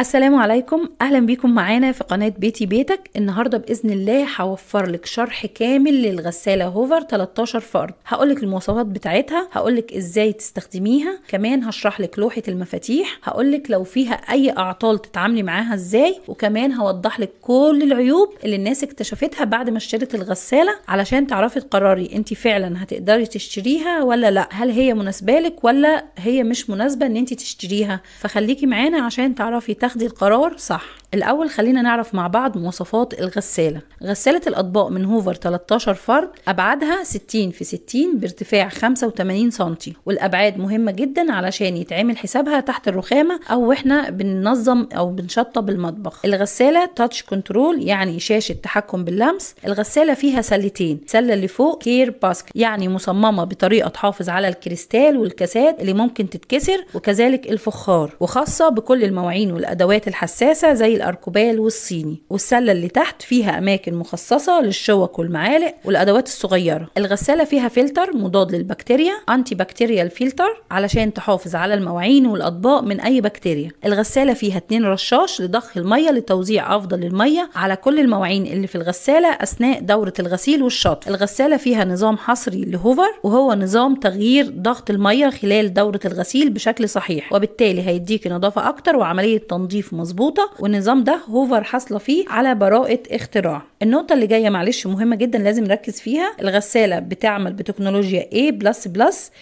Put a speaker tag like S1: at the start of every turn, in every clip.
S1: السلام عليكم اهلا بيكم معانا في قناه بيتي بيتك النهارده باذن الله هوفر لك شرح كامل للغساله هوفر 13 فرد هقولك المواصفات بتاعتها هقولك ازاي تستخدميها كمان هشرح لك لوحه المفاتيح هقولك لو فيها اي اعطال تتعاملي معاها ازاي وكمان هوضح لك كل العيوب اللي الناس اكتشفتها بعد ما اشترت الغساله علشان تعرفي تقرري انت فعلا هتقدري تشتريها ولا لا هل هي مناسبه لك ولا هي مش مناسبه ان انت تشتريها فخليكي معانا عشان تعرفي تاخدي القرار صح الأول خلينا نعرف مع بعض مواصفات الغسالة غسالة الأطباق من هوفر 13 فرد أبعادها 60 في 60 بارتفاع 85 سم والأبعاد مهمة جدا علشان يتعمل حسابها تحت الرخامة أو إحنا بننظم أو بنشطب المطبخ الغسالة تاتش كنترول يعني شاشة تحكم باللمس الغسالة فيها سلتين سلة اللي فوق كير باسك يعني مصممة بطريقة تحافظ على الكريستال والكاسات اللي ممكن تتكسر وكذلك الفخار وخاصة بكل المواعين والأدوات الحساسة زي الأركوبال والصيني والسلة اللي تحت فيها أماكن مخصصة للشوك والمعالق والأدوات الصغيرة الغسالة فيها فلتر مضاد للبكتيريا أنتي بكتيريال فلتر علشان تحافظ على المواعين والأطباق من أي بكتيريا الغسالة فيها اتنين رشاش لضخ المية لتوزيع أفضل المية على كل المواعين اللي في الغسالة أثناء دورة الغسيل والشط الغسالة فيها نظام حصري لهوفر وهو نظام تغيير ضغط المية خلال دورة الغسيل بشكل صحيح وبالتالي هيديكي نظافة أكتر وعملية تنظيف مظبوطة ونظام النظام ده هوفر حاصله فيه على براءه اختراع النقطه اللي جايه معلش مهمه جدا لازم نركز فيها الغساله بتعمل بتكنولوجيا A++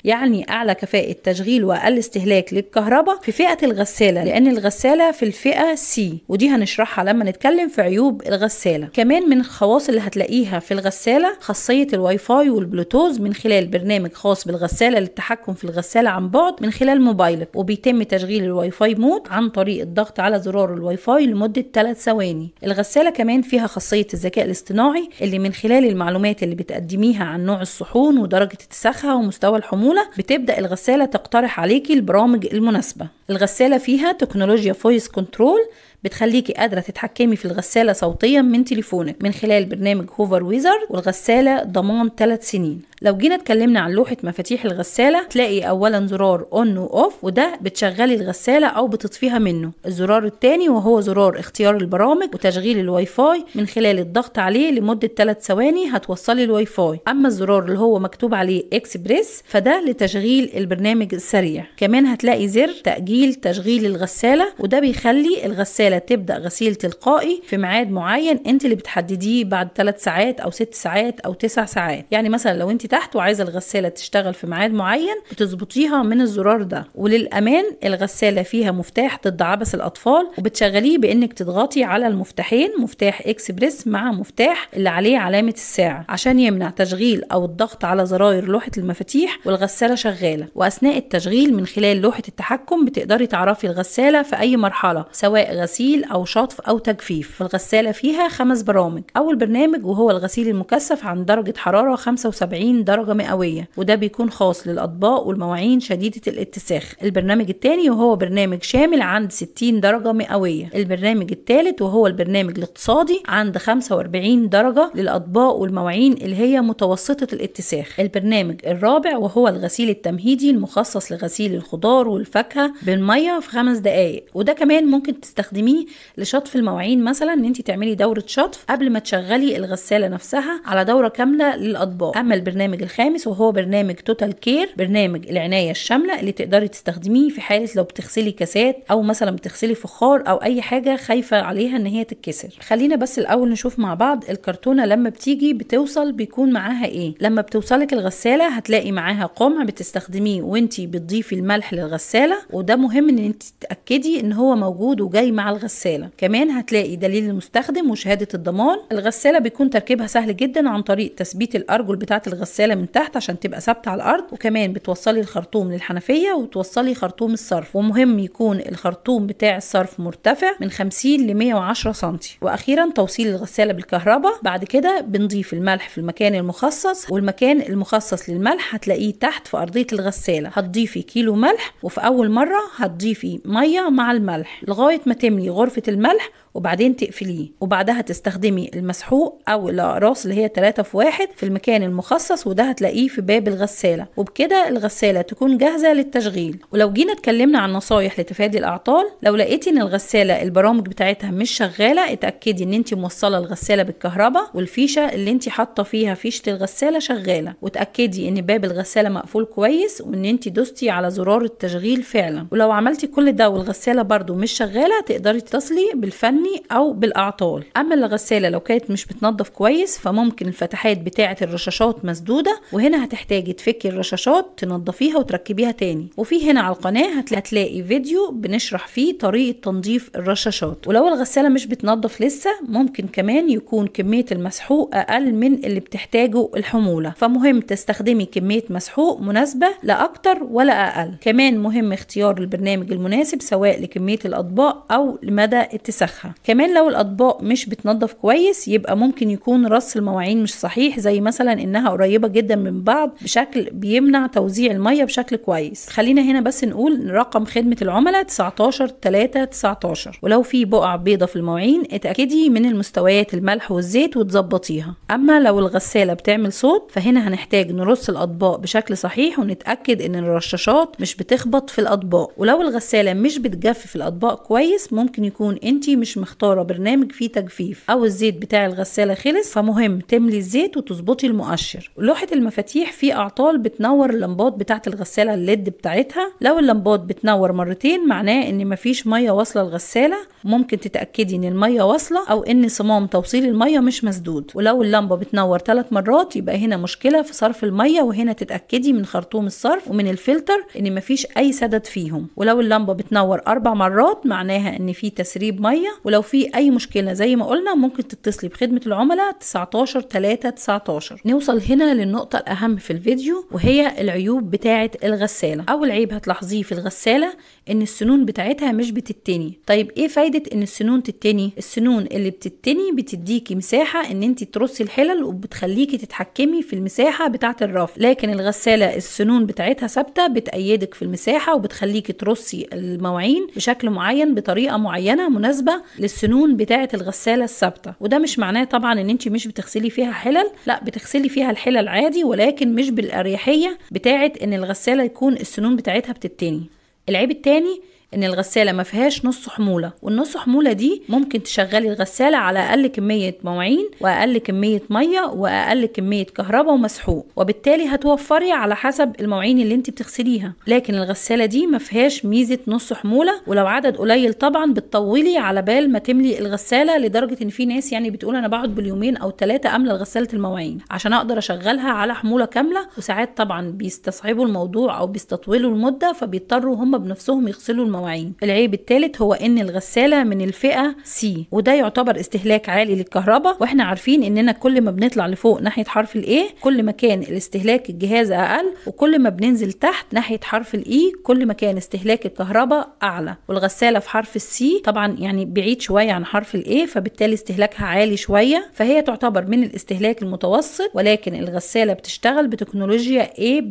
S1: يعني اعلى كفاءه تشغيل واقل استهلاك للكهرباء في فئه الغساله لان الغساله في الفئه C ودي هنشرحها لما نتكلم في عيوب الغساله كمان من الخواص اللي هتلاقيها في الغساله خاصيه الواي فاي والبلوتوز من خلال برنامج خاص بالغساله للتحكم في الغساله عن بعد من خلال موبايلك وبيتم تشغيل الواي فاي مود عن طريق الضغط على زرار الواي فاي لمدة 3 ثواني الغسالة كمان فيها خاصية الذكاء الاصطناعي اللي من خلال المعلومات اللي بتقدميها عن نوع الصحون ودرجة اتساخها ومستوى الحمولة بتبدأ الغسالة تقترح عليكي البرامج المناسبة الغسالة فيها تكنولوجيا فويس كنترول بتخليكي قادرة تتحكمي في الغسالة صوتيا من تليفونك من خلال برنامج هوفر ويزر والغسالة ضمان 3 سنين لو جينا اتكلمنا عن لوحة مفاتيح الغسالة تلاقي أولا زرار اون واوف وده بتشغلي الغسالة أو بتطفيها منه الزرار الثاني وهو زرار اختيار البرامج وتشغيل الواي فاي من خلال الضغط عليه لمدة 3 ثواني هتوصلي الواي فاي أما الزرار اللي هو مكتوب عليه اكسبريس فده لتشغيل البرنامج السريع كمان هتلاقي زر تأجيل تشغيل الغسالة وده بيخلي الغسالة الغساله تبدا غسيل تلقائي في ميعاد معين انت اللي بتحدديه بعد 3 ساعات او 6 ساعات او 9 ساعات يعني مثلا لو انت تحت وعايزه الغساله تشتغل في ميعاد معين بتظبطيها من الزرار ده وللامان الغساله فيها مفتاح ضد عبث الاطفال وبتشغليه بانك تضغطي على المفتاحين مفتاح اكسبريس مع مفتاح اللي عليه علامه الساعه عشان يمنع تشغيل او الضغط على زراير لوحه المفاتيح والغساله شغاله واثناء التشغيل من خلال لوحه التحكم بتقدري تعرفي الغساله في اي مرحله سواء غسيل غسيل أو شطف أو تجفيف الغسالة فيها خمس برامج أول برنامج وهو الغسيل المكثف عن درجة حرارة 75 درجة مئوية وده بيكون خاص للأطباق والمواعين شديدة الاتساخ البرنامج الثاني وهو برنامج شامل عند 60 درجة مئوية البرنامج الثالث وهو البرنامج الاقتصادي عند 45 درجة للأطباق والمواعين اللي هي متوسطة الاتساخ البرنامج الرابع وهو الغسيل التمهيدي المخصص لغسيل الخضار والفاكهة بالمية في خمس دقايق وده كمان ممكن تستخدميه تستخدميه لشطف المواعين مثلا ان انت تعملي دوره شطف قبل ما تشغلي الغساله نفسها على دوره كامله للاطباق اما البرنامج الخامس وهو برنامج توتال كير برنامج العنايه الشامله اللي تقدري تستخدميه في حاله لو بتغسلي كاسات او مثلا بتغسلي فخار او اي حاجه خايفه عليها ان هي تتكسر خلينا بس الاول نشوف مع بعض الكرتونه لما بتيجي بتوصل بيكون معاها ايه لما بتوصلك الغساله هتلاقي معاها قمع بتستخدميه وانت بتضيفي الملح للغساله وده مهم ان انت تتاكدي ان هو موجود وجاي مع الغسالة الغسالة كمان هتلاقي دليل المستخدم وشهادة الضمان الغسالة بيكون تركيبها سهل جدا عن طريق تثبيت الأرجل بتاعة الغسالة من تحت عشان تبقى ثابتة على الأرض وكمان بتوصلي الخرطوم للحنفية وتوصلي خرطوم الصرف ومهم يكون الخرطوم بتاع الصرف مرتفع من 50 ل 110 سم وأخيرا توصيل الغسالة بالكهرباء بعد كده بنضيف الملح في المكان المخصص والمكان المخصص للملح هتلاقيه تحت في أرضية الغسالة هتضيفي كيلو ملح وفي أول مرة هتضيفي مية مع الملح لغاية ما تملي غرفة الملح وبعدين تقفليه وبعدها تستخدمي المسحوق او الاقراص اللي هي 3 في واحد في المكان المخصص وده هتلاقيه في باب الغساله وبكده الغساله تكون جاهزه للتشغيل ولو جينا اتكلمنا عن نصايح لتفادي الاعطال لو لقيتي ان الغساله البرامج بتاعتها مش شغاله اتاكدي ان انت موصله الغساله بالكهرباء والفيشه اللي انت حاطه فيها فيشه الغساله شغاله وتاكدي ان باب الغساله مقفول كويس وان انت دوستي على زرار التشغيل فعلا ولو عملتي كل ده والغساله برده مش شغاله تقدري تتصلي بالفن الفني او بالاعطال اما الغساله لو كانت مش بتنظف كويس فممكن الفتحات بتاعه الرشاشات مسدوده وهنا هتحتاجي تفكي الرشاشات تنظفيها وتركبيها تاني وفي هنا على القناه هتلاقي فيديو بنشرح فيه طريقه تنظيف الرشاشات ولو الغساله مش بتنظف لسه ممكن كمان يكون كميه المسحوق اقل من اللي بتحتاجه الحموله فمهم تستخدمي كميه مسحوق مناسبه لا اكتر ولا اقل كمان مهم اختيار البرنامج المناسب سواء لكميه الاطباق او لمدى اتساخها كمان لو الأطباق مش بتنضف كويس يبقى ممكن يكون رص المواعين مش صحيح زي مثلا إنها قريبة جدا من بعض بشكل بيمنع توزيع المية بشكل كويس خلينا هنا بس نقول رقم خدمة العملاء 19 3 19 ولو في بقع بيضة في المواعين اتأكدي من المستويات الملح والزيت وتظبطيها أما لو الغسالة بتعمل صوت فهنا هنحتاج نرص الأطباق بشكل صحيح ونتأكد إن الرشاشات مش بتخبط في الأطباق ولو الغسالة مش بتجفف الأطباق كويس ممكن يكون أنت مش مختارة برنامج فيه تجفيف أو الزيت بتاع الغسالة خلص فمهم تملي الزيت وتظبطي المؤشر لوحة المفاتيح فيه أعطال بتنور اللمبات بتاعة الغسالة الليد بتاعتها لو اللمبات بتنور مرتين معناه إن مفيش مية واصلة الغسالة ممكن تتأكدي إن المية واصلة أو إن صمام توصيل المية مش مسدود ولو اللمبة بتنور ثلاث مرات يبقى هنا مشكلة في صرف المية وهنا تتأكدي من خرطوم الصرف ومن الفلتر إن مفيش أي سدد فيهم ولو اللمبة بتنور أربع مرات معناها إن في تسريب مية ولو في أي مشكلة زي ما قلنا ممكن تتصلي بخدمة العملاء 19 3 19 نوصل هنا للنقطة الأهم في الفيديو وهي العيوب بتاعة الغسالة أول عيب هتلاحظيه في الغسالة إن السنون بتاعتها مش بتتني طيب إيه فايدة إن السنون تتني السنون اللي بتتني بتديكي مساحة إن أنت ترصي الحلل وبتخليكي تتحكمي في المساحة بتاعة الرف لكن الغسالة السنون بتاعتها ثابتة بتأيدك في المساحة وبتخليكي ترصي المواعين بشكل معين بطريقة معينة مناسبة للسنون بتاعة الغسالة الثابتة وده مش معناه طبعا ان انت مش بتغسلي فيها حلل لا بتغسلي فيها الحلل عادي ولكن مش بالأريحية بتاعة ان الغسالة يكون السنون بتاعتها بتتني العيب التاني ان الغساله ما فيهاش نص حموله والنص حموله دي ممكن تشغلي الغساله على اقل كميه مواعين واقل كميه ميه واقل كميه كهرباء ومسحوق وبالتالي هتوفري على حسب المواعين اللي انت بتغسليها لكن الغساله دي ما فيهاش ميزه نص حموله ولو عدد قليل طبعا بتطولي على بال ما تملي الغساله لدرجه ان في ناس يعني بتقول انا بقعد باليومين او ثلاثه املى غساله المواعين عشان اقدر اشغلها على حموله كامله وساعات طبعا بيستصعبوا الموضوع او بيستطولوا المده فبيضطروا هم بنفسهم يغسلوا المواعين المواعين العيب الثالث هو ان الغساله من الفئه سي وده يعتبر استهلاك عالي للكهرباء واحنا عارفين اننا كل ما بنطلع لفوق ناحيه حرف الاي كل ما كان الاستهلاك الجهاز اقل وكل ما بننزل تحت ناحيه حرف الاي e، كل ما كان استهلاك الكهرباء اعلى والغساله في حرف السي طبعا يعني بعيد شويه عن حرف الاي فبالتالي استهلاكها عالي شويه فهي تعتبر من الاستهلاك المتوسط ولكن الغساله بتشتغل بتكنولوجيا A++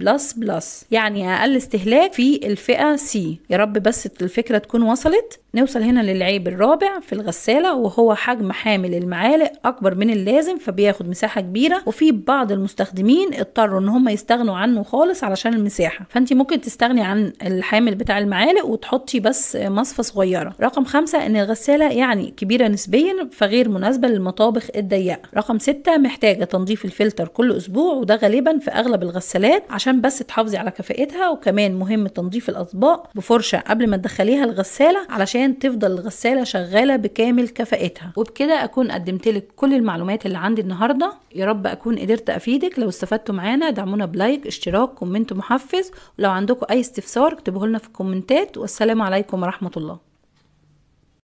S1: يعني اقل استهلاك في الفئه سي يا رب بس الفكرة تكون وصلت نوصل هنا للعيب الرابع في الغسالة وهو حجم حامل المعالق أكبر من اللازم فبياخد مساحة كبيرة وفي بعض المستخدمين اضطروا ان هم يستغنوا عنه خالص علشان المساحة فانت ممكن تستغني عن الحامل بتاع المعالق وتحطي بس مصفى صغيرة رقم خمسة ان الغسالة يعني كبيرة نسبيا فغير مناسبة للمطابخ الضيقة رقم ستة محتاجة تنظيف الفلتر كل أسبوع وده غالبا في أغلب الغسالات عشان بس تحافظي على كفاءتها وكمان مهم تنظيف الأطباق بفرشة قبل ما تخليها الغسالة علشان تفضل الغسالة شغالة بكامل كفاءتها وبكده أكون قدمت لك كل المعلومات اللي عندي النهاردة يا رب أكون قدرت أفيدك لو استفدتوا معانا دعمونا بلايك اشتراك كومنت محفز ولو عندكم أي استفسار اكتبوه لنا في الكومنتات والسلام عليكم ورحمة الله